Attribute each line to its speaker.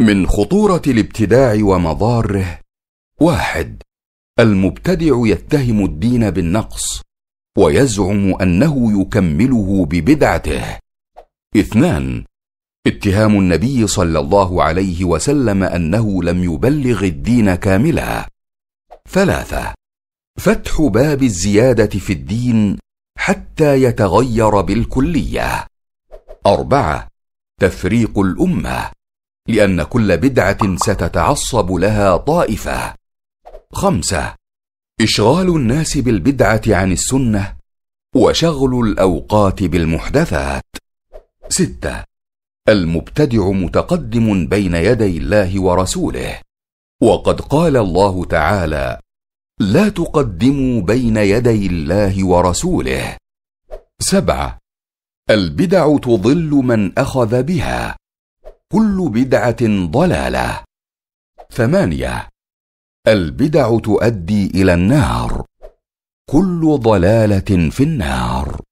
Speaker 1: من خطورة الابتداع ومضاره واحد المبتدع يتهم الدين بالنقص ويزعم أنه يكمله ببدعته اثنان اتهام النبي صلى الله عليه وسلم أنه لم يبلغ الدين كاملا ثلاثة فتح باب الزيادة في الدين حتى يتغير بالكلية أربعة تفريق الأمة لان كل بدعه ستتعصب لها طائفه خمسه اشغال الناس بالبدعه عن السنه وشغل الاوقات بالمحدثات سته المبتدع متقدم بين يدي الله ورسوله وقد قال الله تعالى لا تقدموا بين يدي الله ورسوله سبعه البدع تضل من اخذ بها كل بدعه ضلاله ثمانيه البدع تؤدي الى النار كل ضلاله في النار